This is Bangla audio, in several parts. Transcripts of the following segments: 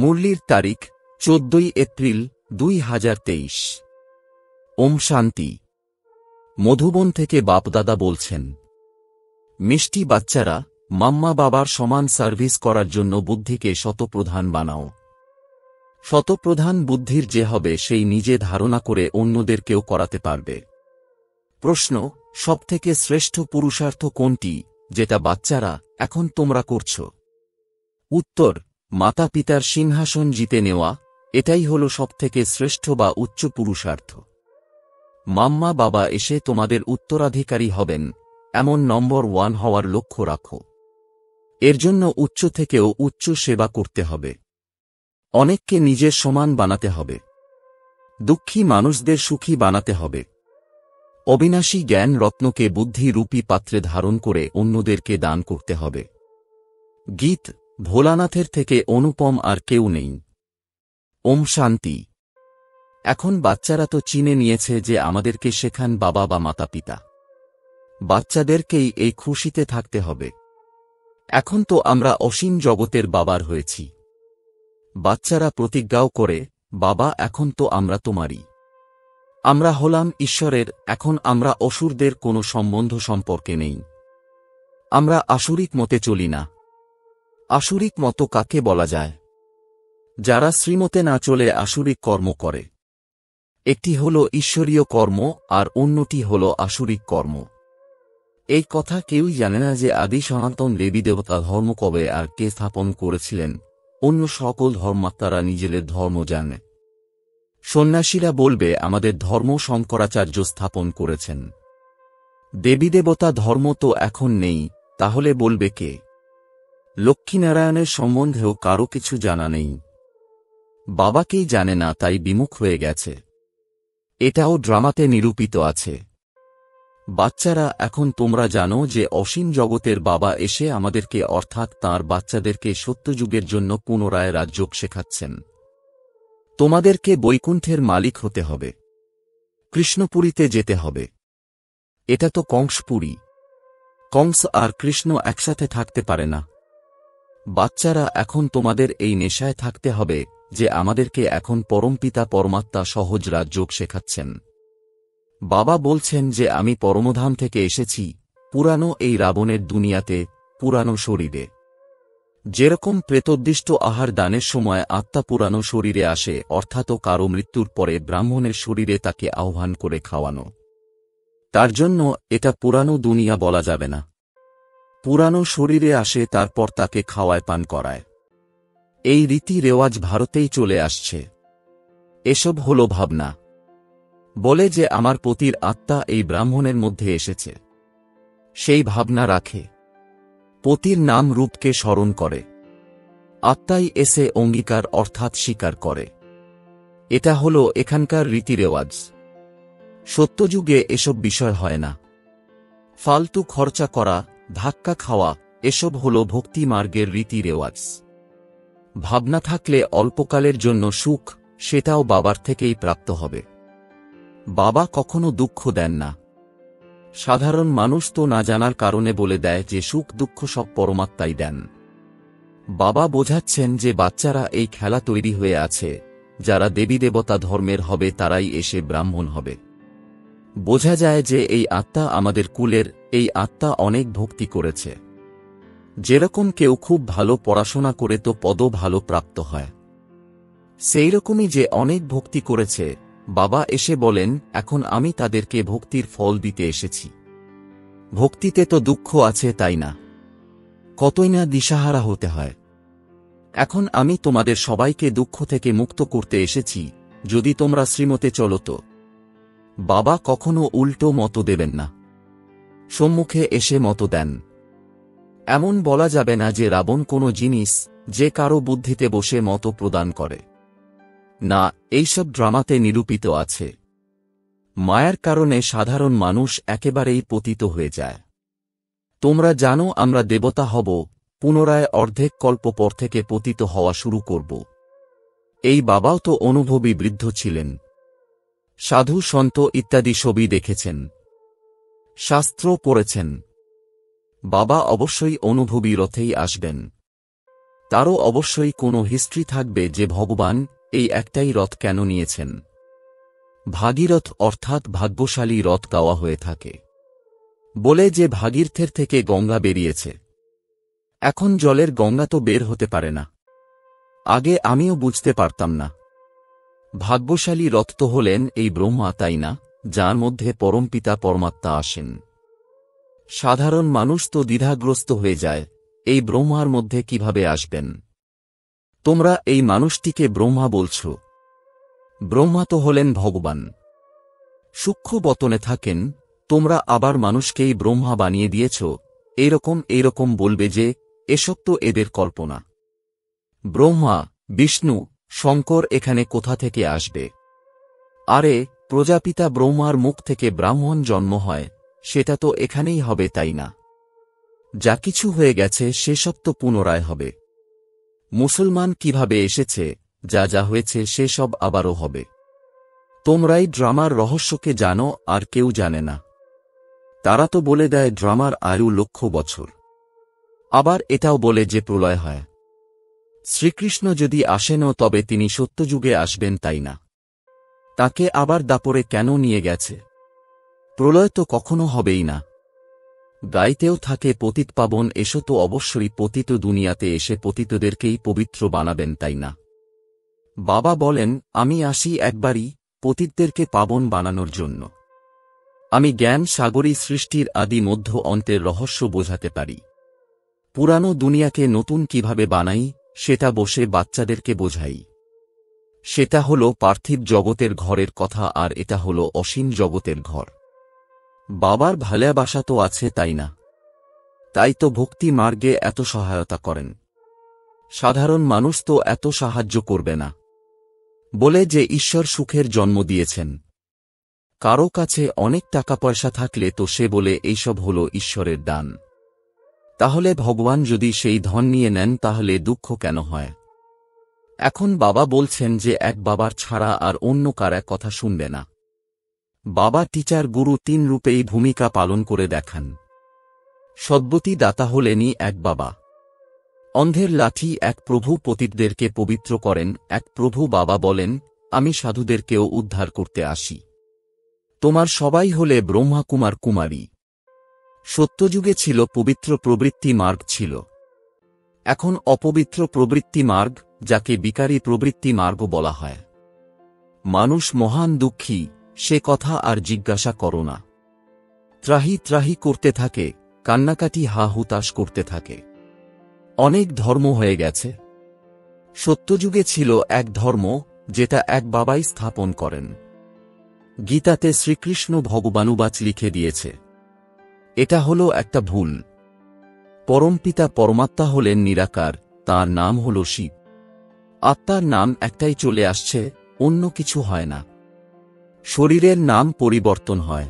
মুরলির তারিখ চোদ্দই এপ্রিল দুই হাজার তেইশ ওম শান্তি মধুবন থেকে বাপদাদা বলছেন মিষ্টি বাচ্চারা মাম্মা বাবার সমান সার্ভিস করার জন্য বুদ্ধিকে শতপ্রধান বানাও শতপ্রধান বুদ্ধির যে হবে সেই নিজে ধারণা করে অন্যদেরকেও করাতে পারবে প্রশ্ন সবথেকে শ্রেষ্ঠ পুরুষার্থ কোনটি যেটা বাচ্চারা এখন তোমরা করছ উত্তর মাতা পিতার সিংহাসন জিতে নেওয়া এটাই হল সবথেকে শ্রেষ্ঠ বা উচ্চ পুরুষার্থ মাম্মা বাবা এসে তোমাদের উত্তরাধিকারী হবেন এমন নম্বর ওয়ান হওয়ার লক্ষ্য রাখো এর জন্য উচ্চ থেকেও উচ্চ সেবা করতে হবে অনেককে নিজের সমান বানাতে হবে দুঃখী মানুষদের সুখী বানাতে হবে অবিনাশী জ্ঞান রত্নকে রূপী পাত্রে ধারণ করে অন্যদেরকে দান করতে হবে গীত ভোলানাথের থেকে অনুপম আর কেউ নেই ওম শান্তি এখন বাচ্চারা তো চিনে নিয়েছে যে আমাদেরকে শেখান বাবা বা মাতা পিতা বাচ্চাদেরকেই এই খুশিতে থাকতে হবে এখন তো আমরা অসীম জগতের বাবার হয়েছি বাচ্চারা প্রতিজ্ঞাও করে বাবা এখন তো আমরা তোমারই আমরা হলাম ঈশ্বরের এখন আমরা অসুরদের কোনো সম্বন্ধ সম্পর্কে নেই আমরা আসুরিক মতে চলি না আসুরিক মতো কাকে বলা যায় যারা শ্রীমতে না চলে আসুরিক কর্ম করে একটি হল ঈশ্বরীয় কর্ম আর অন্যটি হল আসুরিক কর্ম এই কথা কেউই জানে না যে আদি সনাতন দেবী দেবতা ধর্ম কবে আর কে স্থাপন করেছিলেন অন্য সকল ধর্মাত্মারা নিজেদের ধর্ম জানে সন্ন্যাসীরা বলবে আমাদের ধর্ম শঙ্করাচার্য স্থাপন করেছেন দেবী দেবতা ধর্ম তো এখন নেই তাহলে বলবে কে লক্ষ্মীনারায়ণের সম্বন্ধেও কারো কিছু জানা নেই বাবাকেই জানে না তাই বিমুখ হয়ে গেছে এটাও ড্রামাতে নিরূপিত আছে বাচ্চারা এখন তোমরা জানো যে অসীম জগতের বাবা এসে আমাদেরকে অর্থাৎ তার বাচ্চাদেরকে সত্যযুগের জন্য পুনরায় রাজযোগ শেখাচ্ছেন তোমাদেরকে বৈকুণ্ঠের মালিক হতে হবে কৃষ্ণপুরীতে যেতে হবে এটা তো কংসপুরী কংস আর কৃষ্ণ একসাথে থাকতে পারে না বাচ্চারা এখন তোমাদের এই নেশায় থাকতে হবে যে আমাদেরকে এখন পরমপিতা পরমাত্মা সহজ রাজযোগ শেখাচ্ছেন বাবা বলছেন যে আমি পরমধাম থেকে এসেছি পুরানো এই রাবণের দুনিয়াতে পুরানো শরীরে যেরকম প্রেতদ্দিষ্ট আহার দানের সময় আত্মা পুরানো শরীরে আসে অর্থাৎ কারো মৃত্যুর পরে ব্রাহ্মণের শরীরে তাকে আহ্বান করে খাওয়ানো তার জন্য এটা পুরানো দুনিয়া বলা যাবে না পুরানো শরীরে আসে তারপর তাকে খাওয়ায় পান করায় এই রীতি রেওয়াজ ভারতেই চলে আসছে এসব হল ভাবনা বলে যে আমার পতির আত্মা এই ব্রাহ্মণের মধ্যে এসেছে সেই ভাবনা রাখে পতির নাম রূপকে স্মরণ করে আত্মাই এসে অঙ্গীকার অর্থাৎ স্বীকার করে এটা হল এখানকার রীতিরেওয়াজ সত্যযুগে এসব বিষয় হয় না ফালতু খরচা করা ধাক্কা খাওয়া এসব হল ভক্তি মার্গের রীতি রেওয়াজ ভাবনা থাকলে অল্পকালের জন্য সুখ সেটাও বাবার থেকেই প্রাপ্ত হবে বাবা কখনো দুঃখ দেন না সাধারণ মানুষ তো না জানার কারণে বলে দেয় যে সুখ দুঃখ সব পরমাত্মাই দেন বাবা বোঝাচ্ছেন যে বাচ্চারা এই খেলা তৈরি হয়ে আছে যারা দেবী দেবতা ধর্মের হবে তারাই এসে ব্রাহ্মণ হবে বোঝা যায় যে এই আত্মা আমাদের কুলের এই আত্মা অনেক ভক্তি করেছে যেরকম কেউ খুব ভালো পড়াশোনা করে তো পদ ভালো প্রাপ্ত হয় সেই রকমই যে অনেক ভক্তি করেছে বাবা এসে বলেন এখন আমি তাদেরকে ভক্তির ফল দিতে এসেছি ভক্তিতে তো দুঃখ আছে তাই না কতই না দিশাহারা হতে হয় এখন আমি তোমাদের সবাইকে দুঃখ থেকে মুক্ত করতে এসেছি যদি তোমরা শ্রীমতে চলো তো বাবা কখনো উল্টো মত দেবেন না সম্মুখে এসে মত দেন এমন বলা যাবে না যে রাবণ কোনো জিনিস যে কারো বুদ্ধিতে বসে মত প্রদান করে না এইসব ড্রামাতে নিরূপিত আছে মায়ার কারণে সাধারণ মানুষ একেবারেই পতিত হয়ে যায় তোমরা জানো আমরা দেবতা হব পুনরায় অর্ধেক কল্প পর থেকে পতিত হওয়া শুরু করব এই বাবাও তো অনুভবী বৃদ্ধ ছিলেন সাধু সন্ত ইত্যাদি ছবি দেখেছেন শাস্ত্র পড়েছেন বাবা অবশ্যই অনুভবী রথেই আসবেন তারও অবশ্যই কোনো হিস্ট্রি থাকবে যে ভগবান এই একটাই রথ কেন নিয়েছেন ভাগীরথ অর্থাৎ ভাগ্যশালী রথ গাওয়া হয়ে থাকে বলে যে ভাগীর্থের থেকে গঙ্গা বেরিয়েছে এখন জলের গঙ্গা তো বের হতে পারে না আগে আমিও বুঝতে পারতাম না ভাগ্যশালী রথ তো হলেন এই ব্রহ্মা তাই না যার মধ্যে পরমপিতা পরমাত্মা আসেন সাধারণ মানুষ তো দ্বিধাগ্রস্ত হয়ে যায় এই ব্রহ্মার মধ্যে কিভাবে আসবেন তোমরা এই মানুষটিকে ব্রহ্মা বলছ ব্রহ্মা তো হলেন ভগবান সূক্ষ্ম বতনে থাকেন তোমরা আবার মানুষকেই ব্রহ্মা বানিয়ে দিয়েছ এরকম এরকম বলবে যে এসব তো এদের কল্পনা ব্রহ্মা বিষ্ণু শঙ্কর এখানে কোথা থেকে আসবে আরে প্রজাপিতা ব্রহ্মার মুখ থেকে ব্রাহ্মণ জন্ম হয় সেটা তো এখানেই হবে তাই না যা কিছু হয়ে গেছে সেসব তো পুনরায় হবে মুসলমান কিভাবে এসেছে যা যা হয়েছে সেসব আবারও হবে তোমরাই ড্রামার রহস্যকে জানো আর কেউ জানে না তারা তো বলে দেয় ড্রামার আয়ু লক্ষ বছর আবার এটাও বলে যে প্রলয় হয় শ্রীকৃষ্ণ যদি আসেনও তবে তিনি সত্যযুগে আসবেন তাই না তাকে আবার দাপরে কেন নিয়ে গেছে প্রলয় তো কখনো হবেই না দায়িতেও থাকে পতিত পাবন এসো তো অবশ্যই পতিত দুনিয়াতে এসে পতিতদেরকেই পবিত্র বানাবেন তাই না বাবা বলেন আমি আসি একবারই পতিতদেরকে পাবন বানানোর জন্য আমি জ্ঞান সাগরী সৃষ্টির আদি মধ্য অন্তের রহস্য বোঝাতে পারি পুরানো দুনিয়াকে নতুন কিভাবে বানাই সেটা বসে বাচ্চাদেরকে বোঝাই সেটা হল পার্থিব জগতের ঘরের কথা আর এটা হল অসীম জগতের ঘর বাবার ভালোবাসা তো আছে তাই না তাই তো ভক্তি মার্গে এত সহায়তা করেন সাধারণ মানুষ তো এত সাহায্য করবে না বলে যে ঈশ্বর সুখের জন্ম দিয়েছেন কারো কাছে অনেক টাকা পয়সা থাকলে তো সে বলে এইসব হল ঈশ্বরের দান তাহলে ভগবান যদি সেই ধন নিয়ে নেন তাহলে দুঃখ কেন হয় এখন বাবা বলছেন যে এক বাবার ছাড়া আর অন্য কার এক কথা শুনবে না বাবা টিচার গুরু তিন রূপেই ভূমিকা পালন করে দেখান সদ্বতী দাতা হলেনই এক বাবা অন্ধের লাঠি এক প্রভু পতিতদেরকে পবিত্র করেন এক প্রভু বাবা বলেন আমি সাধুদেরকেও উদ্ধার করতে আসি তোমার সবাই হলে ব্রহ্মাকুমার কুমারী সত্যযুগে ছিল পবিত্র প্রবৃত্তি মার্গ ছিল এখন অপবিত্র প্রবৃত্তি মার্গ যাকে বিকারী প্রবৃত্তি মার্গ বলা হয় মানুষ মহান দুঃখী সে কথা আর জিজ্ঞাসা করো না ত্রাহি ত্রাহি করতে থাকে কান্নাকাটি হা হুতাশ করতে থাকে অনেক ধর্ম হয়ে গেছে সত্যযুগে ছিল এক ধর্ম যেটা এক বাবাই স্থাপন করেন গীতাতে শ্রীকৃষ্ণ ভগবানুবাচ লিখে দিয়েছে এটা হল একটা ভুল পরমপিতা পরমাত্মা হলেন নিরাকার তার নাম হল শিব আত্মার নাম একটাই চলে আসছে অন্য কিছু হয় না শরীরের নাম পরিবর্তন হয়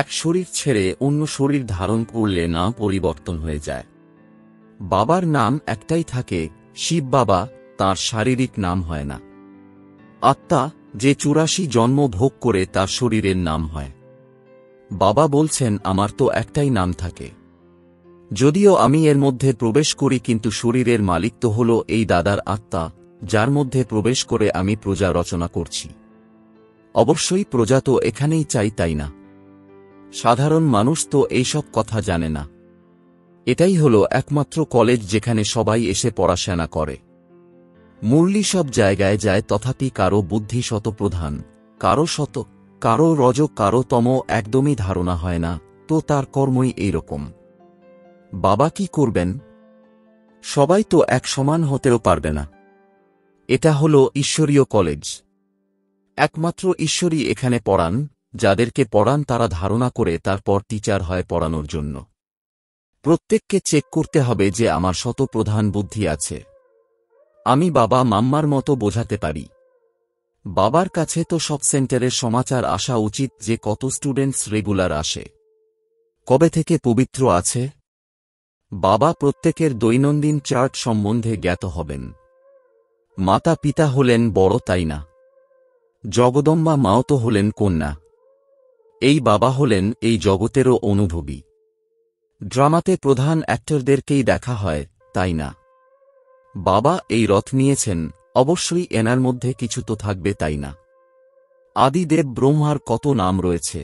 এক শরীর ছেড়ে অন্য শরীর ধারণ করলে না পরিবর্তন হয়ে যায় বাবার নাম একটাই থাকে শিব বাবা তার শারীরিক নাম হয় না আত্মা যে চুরাশি জন্ম ভোগ করে তার শরীরের নাম হয় বাবা বলছেন আমার তো একটাই নাম থাকে যদিও আমি এর মধ্যে প্রবেশ করি কিন্তু শরীরের মালিক তো হল এই দাদার আত্মা যার মধ্যে প্রবেশ করে আমি প্রজা রচনা করছি অবশ্যই প্রজা তো এখানেই চাই তাই না সাধারণ মানুষ তো এইসব কথা জানে না এটাই হল একমাত্র কলেজ যেখানে সবাই এসে পড়াশোনা করে মুরলী সব জায়গায় যায় তথাপি কারো বুদ্ধি প্রধান কারো শত কারো রজ কারো তম একদমই ধারণা হয় না তো তার কর্মই এইরকম বাবা কি করবেন সবাই তো এক সমান হতেও পারবে না এটা হল ঈশ্বরীয় কলেজ একমাত্র ঈশ্বরই এখানে পড়ান যাদেরকে পড়ান তারা ধারণা করে তারপর টিচার হয় পড়ানোর জন্য প্রত্যেককে চেক করতে হবে যে আমার শত প্রধান বুদ্ধি আছে আমি বাবা মাম্মার মতো বোঝাতে পারি বাবার কাছে তো সব সেন্টারের সমাচার আসা উচিত যে কত স্টুডেন্টস রেগুলার আসে কবে থেকে পবিত্র আছে বাবা প্রত্যেকের দৈনন্দিন চার্ট সম্বন্ধে জ্ঞাত হবেন মাতা পিতা হলেন বড় তাই না জগদম্বা মাও তো হলেন কন্যা এই বাবা হলেন এই জগতেরও অনুভবী ড্রামাতে প্রধান অ্যাক্টরদেরকেই দেখা হয় তাই না বাবা এই রথ নিয়েছেন অবশ্যই এনার মধ্যে কিছু তো থাকবে তাই না আদিদেব ব্রহ্মার কত নাম রয়েছে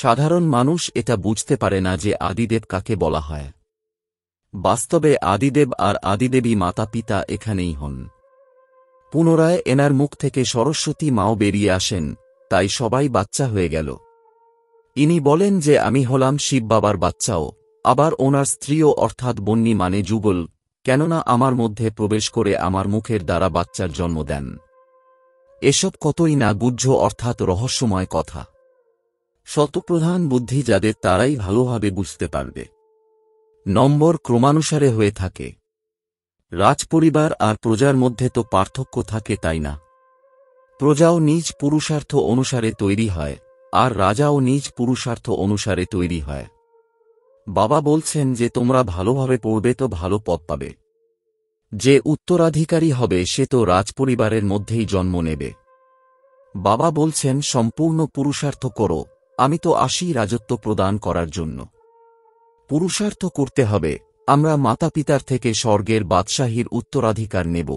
সাধারণ মানুষ এটা বুঝতে পারে না যে আদিদেব কাকে বলা হয় বাস্তবে আদিদেব আর আদিদেবী মাতা পিতা এখানেই হন পুনরায় এনার মুখ থেকে সরস্বতী মাও বেরিয়ে আসেন তাই সবাই বাচ্চা হয়ে গেল ইনি বলেন যে আমি হলাম শিব বাবার বাচ্চাও আবার ওনার স্ত্রীও অর্থাৎ বন্যী মানে যুগল কেননা আমার মধ্যে প্রবেশ করে আমার মুখের দ্বারা বাচ্চার জন্ম দেন এসব কতই না গুহ্য অর্থাৎ রহস্যময় কথা শতপ্রধান বুদ্ধি যাদের তারাই ভালোভাবে বুঝতে পারবে নম্বর ক্রমানুসারে হয়ে থাকে রাজপরিবার আর প্রজার মধ্যে তো পার্থক্য থাকে তাই না প্রজাও নিজ পুরুষার্থ অনুসারে তৈরি হয় আর রাজাও নিজ পুরুষার্থ অনুসারে তৈরি হয় বাবা বলছেন যে তোমরা ভালোভাবে পড়বে তো ভালো পদ পাবে যে উত্তরাধিকারী হবে সে তো রাজপরিবারের মধ্যেই জন্ম নেবে বাবা বলছেন সম্পূর্ণ পুরুষার্থ করো আমি তো আসি রাজত্ব প্রদান করার জন্য পুরুষার্থ করতে হবে আমরা মাতা পিতার থেকে স্বর্গের বাদশাহীর উত্তরাধিকার নেব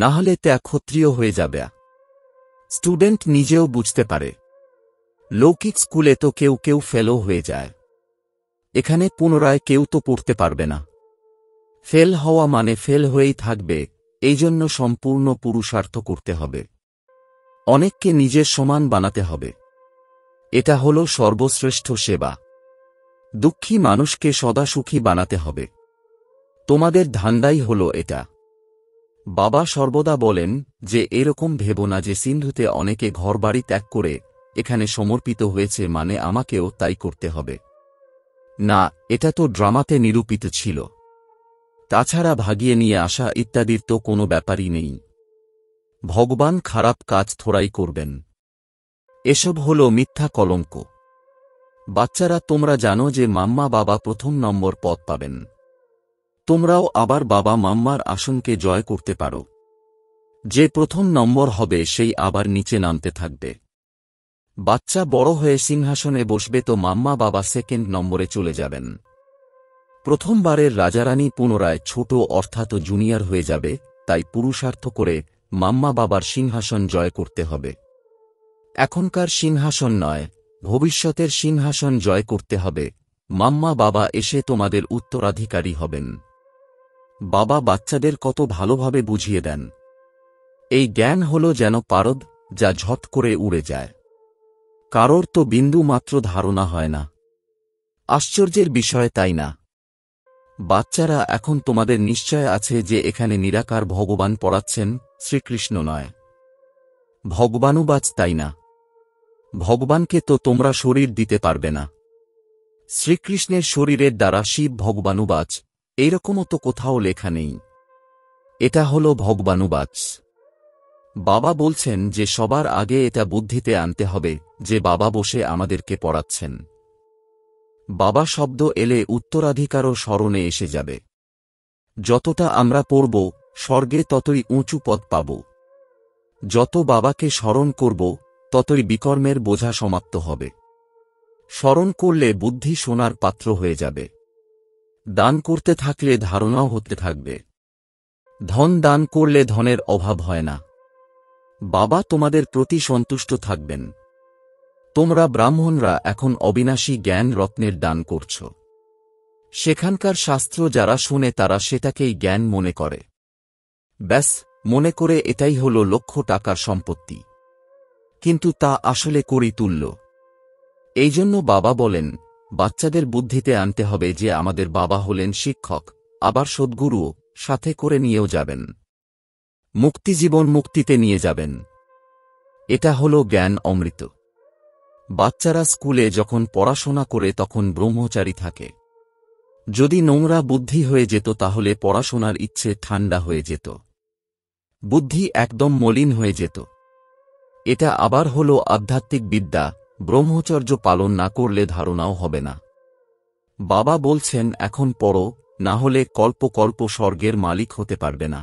না হলে তা ক্ষত্রিয় হয়ে যাবে স্টুডেন্ট নিজেও বুঝতে পারে লৌকিক স্কুলে তো কেউ কেউ ফেলও হয়ে যায় এখানে পুনরায় কেউ তো পড়তে পারবে না ফেল হওয়া মানে ফেল হয়েই থাকবে এই জন্য সম্পূর্ণ পুরুষার্থ করতে হবে অনেককে নিজের সমান বানাতে হবে এটা হল সর্বশ্রেষ্ঠ সেবা দুঃখী মানুষকে সদা সুখী বানাতে হবে তোমাদের ধান্দাই হল এটা বাবা সর্বদা বলেন যে এরকম ভেব না যে সিন্ধুতে অনেকে ঘরবাড়ি ত্যাগ করে এখানে সমর্পিত হয়েছে মানে আমাকেও তাই করতে হবে না এটা তো ড্রামাতে নিরূপিত ছিল তাছাড়া ভাগিয়ে নিয়ে আসা ইত্যাদির তো কোনো ব্যাপারই নেই ভগবান খারাপ কাজ থোড়াই করবেন এসব হল মিথ্যা কলঙ্ক বাচ্চারা তোমরা জানো যে মাম্মা বাবা প্রথম নম্বর পদ পাবেন তোমরাও আবার বাবা মাম্মার আসনকে জয় করতে পারো যে প্রথম নম্বর হবে সেই আবার নিচে নামতে থাকবে বাচ্চা বড় হয়ে সিংহাসনে বসবে তো মাম্মা বাবা সেকেন্ড নম্বরে চলে যাবেন প্রথমবারের রাজারানী পুনরায় ছোট অর্থাৎ জুনিয়র হয়ে যাবে তাই পুরুষার্থ করে মাম্মা বাবার সিংহাসন জয় করতে হবে এখনকার সিংহাসন নয় ভবিষ্যতের সিংহাসন জয় করতে হবে মাম্মা বাবা এসে তোমাদের উত্তরাধিকারী হবেন বাবা বাচ্চাদের কত ভালোভাবে বুঝিয়ে দেন এই জ্ঞান হল যেন পারদ যা ঝট করে উড়ে যায় কারোর তো বিন্দু মাত্র ধারণা হয় না আশ্চর্যের বিষয় তাই না বাচ্চারা এখন তোমাদের নিশ্চয় আছে যে এখানে নিরাকার ভগবান পড়াচ্ছেন শ্রীকৃষ্ণ নয় ভগবানুবাজ তাই না ভগবানকে তো তোমরা শরীর দিতে পারবে না শ্রীকৃষ্ণের শরীরের দ্বারা শিব ভগবানুবাচ এইরকমও তো কোথাও লেখা নেই এটা হল ভগবানুবাচ বাবা বলছেন যে সবার আগে এটা বুদ্ধিতে আনতে হবে যে বাবা বসে আমাদেরকে পড়াচ্ছেন বাবা শব্দ এলে উত্তরাধিকারও স্মরণে এসে যাবে যতটা আমরা পড়ব স্বর্গে ততই উঁচু পদ পাব যত বাবাকে স্মরণ করব ততই বিকর্মের বোঝা সমাপ্ত হবে স্মরণ করলে বুদ্ধি সোনার পাত্র হয়ে যাবে দান করতে থাকলে ধারণাও হতে থাকবে ধন দান করলে ধনের অভাব হয় না বাবা তোমাদের প্রতি সন্তুষ্ট থাকবেন তোমরা ব্রাহ্মণরা এখন অবিনাশী জ্ঞান রত্নের দান করছ সেখানকার শাস্ত্র যারা শুনে তারা সেটাকেই জ্ঞান মনে করে ব্যাস মনে করে এটাই হল লক্ষ টাকার সম্পত্তি কিন্তু তা আসলে করি তুল্য এই জন্য বাবা বলেন বাচ্চাদের বুদ্ধিতে আনতে হবে যে আমাদের বাবা হলেন শিক্ষক আবার সদ্গুরুও সাথে করে নিয়েও যাবেন মুক্তিজীবন মুক্তিতে নিয়ে যাবেন এটা হল জ্ঞান অমৃত বাচ্চারা স্কুলে যখন পড়াশোনা করে তখন ব্রহ্মচারী থাকে যদি নোংরা বুদ্ধি হয়ে যেত তাহলে পড়াশোনার ইচ্ছে ঠান্ডা হয়ে যেত বুদ্ধি একদম মলিন হয়ে যেত এটা আবার হল আধ্যাত্মিক বিদ্যা ব্রহ্মচর্য পালন না করলে ধারণাও হবে না বাবা বলছেন এখন পড়ো না হলে কল্পকল্প স্বর্গের মালিক হতে পারবে না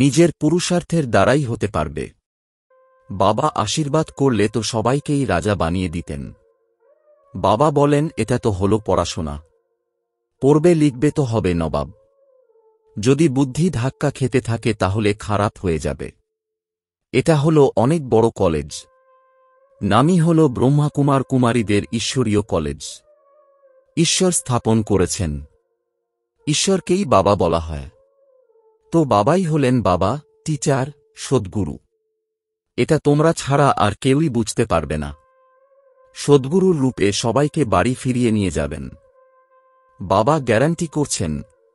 নিজের পুরুষার্থের দ্বারাই হতে পারবে বাবা আশীর্বাদ করলে তো সবাইকেই রাজা বানিয়ে দিতেন বাবা বলেন এটা তো হল পড়াশোনা পড়বে লিখবে তো হবে নবাব যদি বুদ্ধি ধাক্কা খেতে থাকে তাহলে খারাপ হয়ে যাবে এটা হল অনেক বড় কলেজ নামই হল ব্রহ্মাকুমার কুমারীদের ঈশ্বরীয় কলেজ ঈশ্বর স্থাপন করেছেন ঈশ্বরকেই বাবা বলা হয় তো বাবাই হলেন বাবা টিচার সদ্গুরু এটা তোমরা ছাড়া আর কেউই বুঝতে পারবে না সদ্গুরুর রূপে সবাইকে বাড়ি ফিরিয়ে নিয়ে যাবেন বাবা গ্যারান্টি করছেন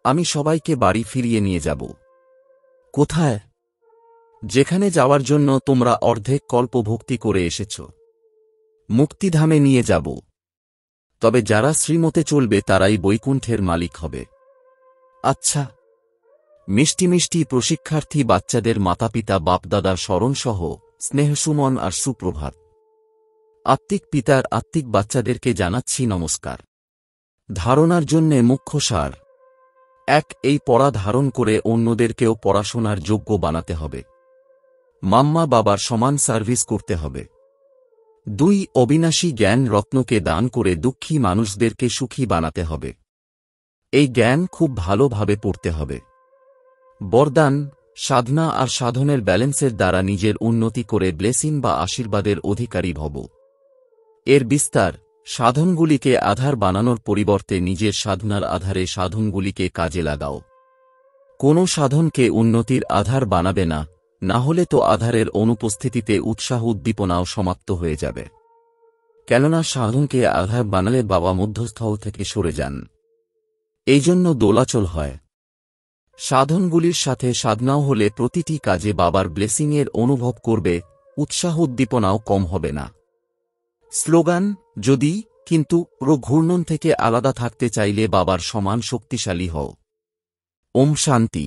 আমি সবাইকে বাড়ি ফিরিয়ে নিয়ে যাব কোথায় যেখানে যাওয়ার জন্য তোমরা অর্ধেক কল্পভক্তি করে এসেছ মুক্তিধামে নিয়ে যাব তবে যারা শ্রীমতে চলবে তারাই বৈকুণ্ঠের মালিক হবে আচ্ছা মিষ্টি মিষ্টি প্রশিক্ষার্থী বাচ্চাদের মাতাপিতা বাপদাদার স্মরণসহ স্নেহসুমন আর সুপ্রভাত আত্মিক পিতার আত্মিক বাচ্চাদেরকে জানাচ্ছি নমস্কার ধারণার জন্যে মুখ্য সার এক এই পড়া ধারণ করে অন্যদেরকেও পড়াশোনার যোগ্য বানাতে হবে মাম্মা বাবার সমান সার্ভিস করতে হবে দুই অবিনাশী জ্ঞান রত্নকে দান করে দুঃখী মানুষদেরকে সুখী বানাতে হবে এই জ্ঞান খুব ভালোভাবে পড়তে হবে বরদান সাধনা আর সাধনের ব্যালেন্সের দ্বারা নিজের উন্নতি করে ব্লেসিং বা আশীর্বাদের অধিকারী ভব এর বিস্তার সাধনগুলিকে আধার বানানোর পরিবর্তে নিজের সাধনার আধারে সাধনগুলিকে কাজে লাগাও কোনো সাধনকে উন্নতির আধার বানাবে না না হলে তো আধারের অনুপস্থিতিতে উৎসাহ উদ্দীপনাও সমাপ্ত হয়ে যাবে কেননা সাধনকে আধার বানালে বাবা মধ্যস্থল থেকে সরে যান এই জন্য দোলাচল হয় সাধনগুলির সাথে সাধনাও হলে প্রতিটি কাজে বাবার ব্লেসিংয়ের অনুভব করবে উৎসাহ উদ্দীপনাও কম হবে না স্লোগান যদি কিন্তু রো ঘূর্ণন থেকে আলাদা থাকতে চাইলে বাবার সমান শক্তিশালী হও ওম শান্তি